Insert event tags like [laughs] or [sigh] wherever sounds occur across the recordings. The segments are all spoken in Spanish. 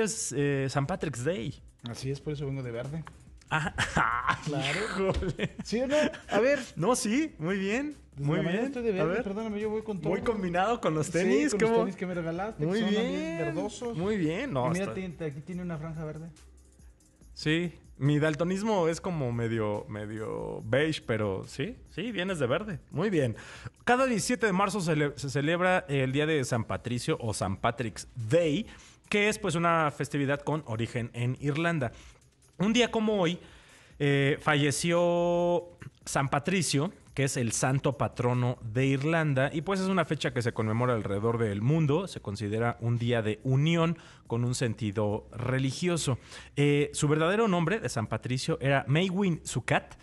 es eh, San Patrick's Day. Así es, por eso vengo de verde. Ah, [laughs] ah claro. ¿Sí o no? A ver. No, sí, muy bien. muy bien. perdóname, yo voy con todo. Muy combinado con los tenis. Sí, que me regalaste. Muy bien. Verdosos. Muy bien. No, mira, aquí tiene una franja verde. Sí, mi daltonismo es como medio, medio beige, pero sí, sí, vienes de verde. Muy bien. Cada 17 de marzo se, se celebra el Día de San Patricio o San Patrick's Day que es pues una festividad con origen en Irlanda. Un día como hoy eh, falleció San Patricio, que es el santo patrono de Irlanda, y pues es una fecha que se conmemora alrededor del mundo, se considera un día de unión con un sentido religioso. Eh, su verdadero nombre de San Patricio era Maywin Sukat,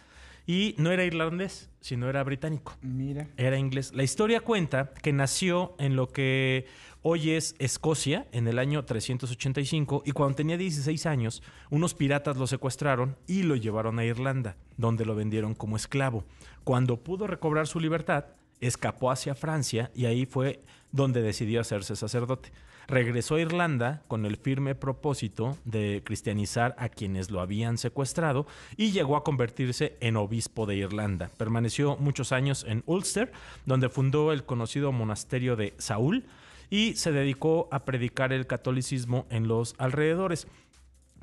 y no era irlandés, sino era británico. Mira. Era inglés. La historia cuenta que nació en lo que hoy es Escocia, en el año 385, y cuando tenía 16 años, unos piratas lo secuestraron y lo llevaron a Irlanda, donde lo vendieron como esclavo. Cuando pudo recobrar su libertad, escapó hacia Francia y ahí fue donde decidió hacerse sacerdote. Regresó a Irlanda con el firme propósito de cristianizar a quienes lo habían secuestrado y llegó a convertirse en obispo de Irlanda. Permaneció muchos años en Ulster, donde fundó el conocido monasterio de Saúl y se dedicó a predicar el catolicismo en los alrededores.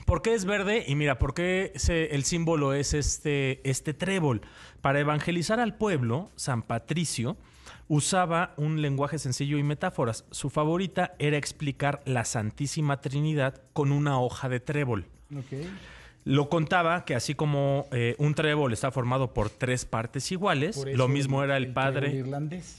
¿Por qué es verde? Y mira, ¿por qué el símbolo es este, este trébol? Para evangelizar al pueblo, San Patricio usaba un lenguaje sencillo y metáforas. Su favorita era explicar la Santísima Trinidad con una hoja de trébol. Lo contaba que así como eh, un trébol está formado por tres partes iguales, lo mismo era el, padre,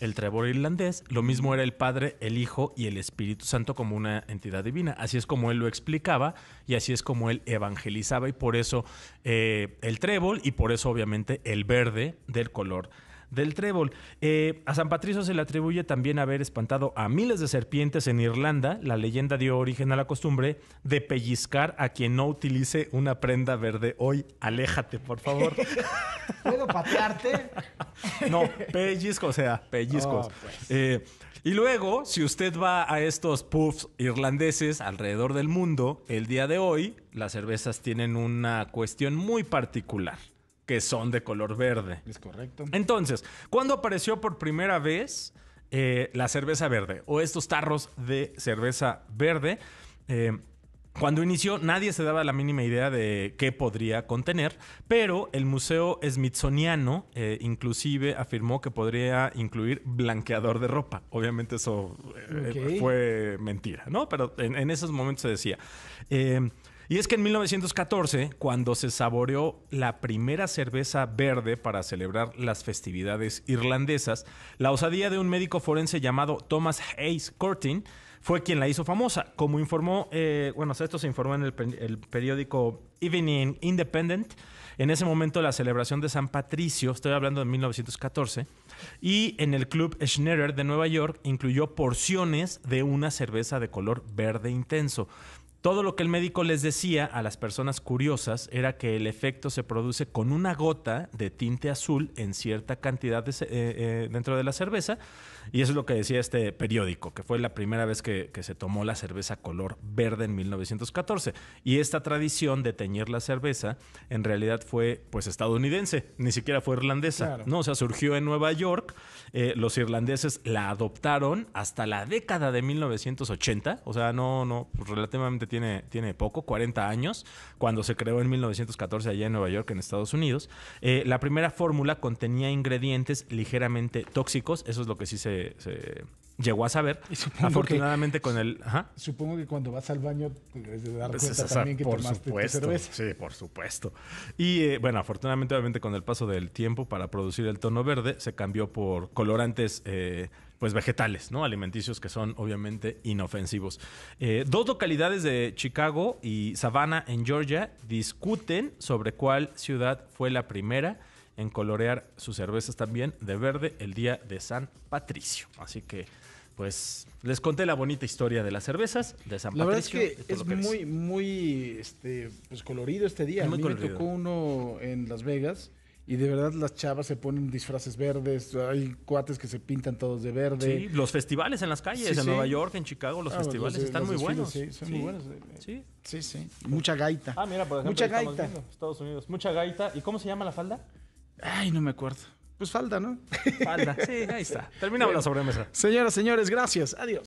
el trébol irlandés, lo mismo era el padre, el hijo y el Espíritu Santo como una entidad divina. Así es como él lo explicaba y así es como él evangelizaba y por eso eh, el trébol y por eso obviamente el verde del color del trébol. Eh, a San Patricio se le atribuye también haber espantado a miles de serpientes en Irlanda. La leyenda dio origen a la costumbre de pellizcar a quien no utilice una prenda verde. Hoy, aléjate, por favor. [laughs] ¿Puedo patearte? [laughs] no, pellizco, o sea, pellizcos. Oh, pues. eh, y luego, si usted va a estos puffs irlandeses alrededor del mundo, el día de hoy las cervezas tienen una cuestión muy particular que son de color verde. Es correcto. Entonces, ¿cuándo apareció por primera vez eh, la cerveza verde o estos tarros de cerveza verde? Eh, cuando inició nadie se daba la mínima idea de qué podría contener, pero el Museo Smithsoniano eh, inclusive afirmó que podría incluir blanqueador de ropa. Obviamente eso fue mentira, ¿no? Pero en, esos momentos se decía. Y es que en 1914, cuando se saboreó la primera cerveza verde para celebrar las festividades irlandesas, la osadía de un médico forense llamado Thomas Hayes Curtin fue quien la hizo famosa. Como informó, eh, bueno, esto se informó en el, periódico Evening Independent, en ese momento la celebración de San Patricio, estoy hablando de 1914, y en el club Schneider de Nueva York incluyó porciones de una cerveza de color verde intenso. Todo lo que el médico les decía a las personas curiosas era que el efecto se produce con una gota de tinte azul en cierta cantidad eh, eh, dentro de la cerveza. Y eso es lo que decía este periódico, que fue la primera vez que, se tomó la cerveza color verde en 1914. Y esta tradición de teñir la cerveza en realidad fue pues estadounidense, ni siquiera fue irlandesa. ¿no? O sea, surgió en Nueva York, eh, los irlandeses la adoptaron hasta la década de 1980, o sea, no, no, relativamente tiempo tiene, poco, 40 años, cuando se creó en 1914 allá en Nueva York, en Estados Unidos. Eh, la primera fórmula contenía ingredientes ligeramente tóxicos, eso es lo que sí se, llegó a saber. Afortunadamente con el... Supongo que cuando vas al baño debes dar pues, cuenta también que por tomaste supuesto, Sí, por supuesto. Y eh, bueno, afortunadamente obviamente con el paso del tiempo para producir el tono verde se cambió por colorantes... Eh, pues vegetales, ¿no? Alimenticios que son obviamente inofensivos. Eh, dos localidades de Chicago y Savannah en Georgia discuten sobre cuál ciudad fue la primera en colorear sus cervezas también de verde el día de San Patricio. Así que, pues, les conté la bonita historia de las cervezas de San Patricio. La verdad es que es, muy, muy este, pues, colorido este día. A mí me tocó uno en Las Vegas y de verdad las chavas se ponen disfraces verdes, hay cuates que se pintan todos de verde. Sí, los festivales en las calles, en Nueva York, en Chicago, los ah, festivales están muy buenos. Sí, son eh, eh, Sí. Sí, sí. Mucha gaita. Ah, mira, por Mucha gaita. Estados Unidos. Mucha gaita. ¿Y cómo se llama la falda? Ay, no me acuerdo. Pues falda, ¿no? Falda, sí, ahí está. Terminamos [laughs] la sobremesa. Señoras, señores, gracias. Adiós.